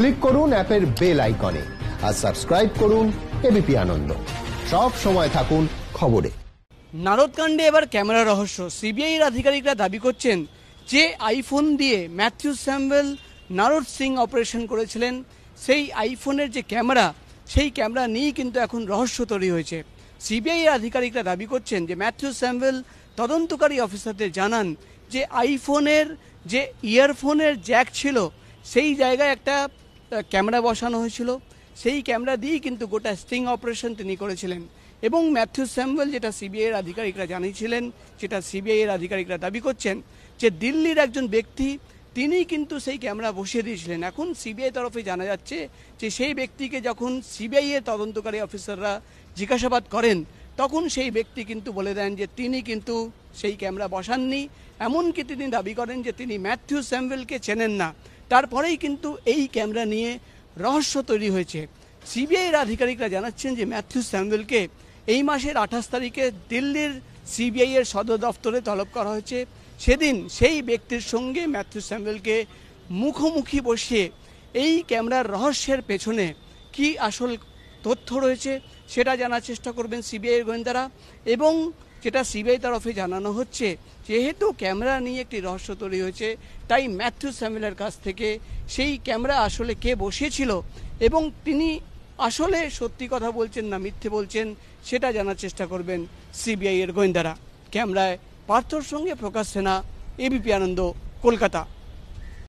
click করুন অ্যাপের bell আইকনে আর সাবস্ক্রাইব করুন এবিপি আনন্দ সব সময় থাকুন খবরে নারদকাণ্ডে এবার ক্যামেরা রহস্য সিবিআই এর আধিকারিকরা দাবি করছেন যে আইফোন দিয়ে ম্যাথিউ স্যাম্বেল নারদ সিং অপারেশন করেছিলেন সেই আইফোনের যে ক্যামেরা সেই ক্যামেরা নিয়েই কিন্তু এখন রহস্য তৈরি হয়েছে সিবিআই আধিকারিকরা দাবি করছেন যে ম্যাথিউ স্যাম্বেল তদন্তকারী অফিসারদের জানান যে আইফোনের যে ইয়ারফোনের জ্যাক ছিল সেই জায়গায় একটা ক্যামেরা বসানো হয়েছিল সেই ক্যামেরা দিয়েই কিন্তু গোটা স্টিং অপারেশন তিনি করেছিলেন এবং ম্যাথিউ স্যাম্বল যেটা সিবিআইয়ের আধিকারিকরা জানিয়েছিলেন সেটা সিবিআইয়ের আধিকারিকরা দাবি করছেন যে দিল্লির একজন ব্যক্তি তিনি কিন্তু সেই ক্যামেরা বসিয়ে দিয়েছিলেন এখন সিবিআই তরফে জানা যাচ্ছে যে সেই ব্যক্তিকে যখন সিবিআইয়ের তদন্তকারী অফিসাররা জিজ্ঞাসাবাদ করেন তখন সেই ব্যক্তি কিন্তু বলে দেন যে তিনি কিন্তু সেই ক্যামেরা বসাননি এমনকি তিনি দাবি করেন যে তিনি ম্যাথিউ স্যাম্বেলকে চেনেন না তারপরেই কিন্তু এই ক্যামেরা নিয়ে রহস্য তৈরি হয়েছে সিবিআইয়ের আধিকারিকরা জানাচ্ছেন যে ম্যাথিউ স্যামুয়েলকে এই মাসের আঠাশ তারিখে দিল্লির সিবিআইয়ের সদর দফতরে তলব করা হয়েছে সেদিন সেই ব্যক্তির সঙ্গে ম্যাথিউ স্যামুয়েলকে মুখোমুখি বসিয়ে এই ক্যামেরার রহস্যের পেছনে কি আসল তথ্য রয়েছে সেটা জানার চেষ্টা করবেন সিবিআইয়ের গোয়েন্দারা এবং যেটা সিবিআই তরফে জানানো হচ্ছে যেহেতু ক্যামেরা নিয়ে একটি রহস্য তৈরি হয়েছে তাই ম্যাথু স্যামিলার কাছ থেকে সেই ক্যামেরা আসলে কে বসিয়েছিল এবং তিনি আসলে সত্যি কথা বলছেন না মিথ্যে বলছেন সেটা জানার চেষ্টা করবেন সিবিআইয়ের গোয়েন্দারা ক্যামেরায় পার্থর সঙ্গে প্রকাশ সেনা এবিপি আনন্দ কলকাতা